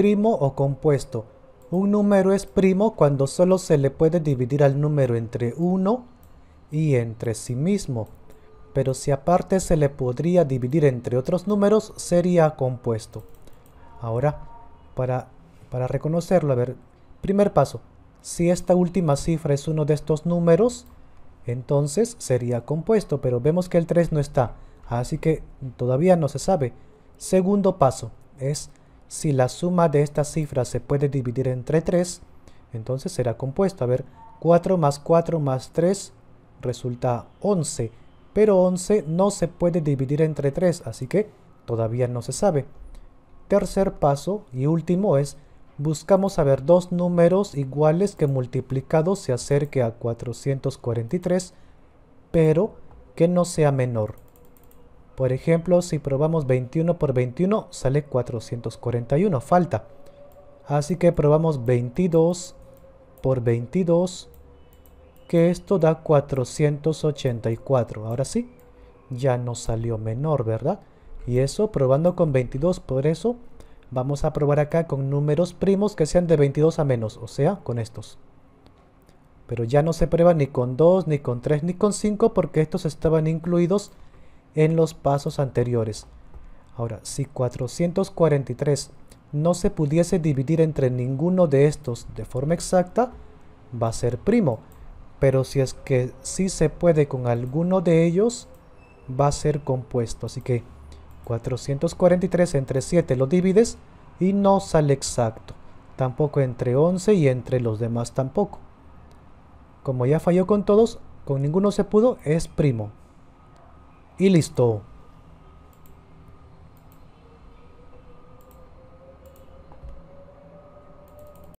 primo o compuesto. Un número es primo cuando solo se le puede dividir al número entre 1 y entre sí mismo. Pero si aparte se le podría dividir entre otros números, sería compuesto. Ahora, para, reconocerlo, a ver, primer paso. Si esta última cifra es uno de estos números, entonces sería compuesto, pero vemos que el 3 no está, así que todavía no se sabe. Segundo paso es si la suma de estas cifras se puede dividir entre 3, entonces será compuesto. A ver, 4 más 4 más 3 resulta 11. Pero 11 no se puede dividir entre 3, así que todavía no se sabe. Tercer paso y último es, buscamos saber dos números iguales que multiplicados se acerque a 443, pero que no sea menor. Por ejemplo, si probamos 21 por 21, sale 441, falta. Así que probamos 22 por 22, que esto da 484. Ahora sí, ya no salió menor, ¿verdad? Y eso probando con 22, por eso vamos a probar acá con números primos que sean de 22 a menos, o sea, con estos. Pero ya no se prueba ni con 2, ni con 3, ni con 5, porque estos estaban incluidos en los pasos anteriores. Ahora, si 443 no se pudiese dividir entre ninguno de estos de forma exacta, va a ser primo. Pero si es que sí se puede con alguno de ellos, va a ser compuesto. Así que 443 entre 7 lo divides y no sale exacto. Tampoco entre 11 y entre los demás tampoco. Como ya falló con todos, con ninguno se pudo, es primo y listo.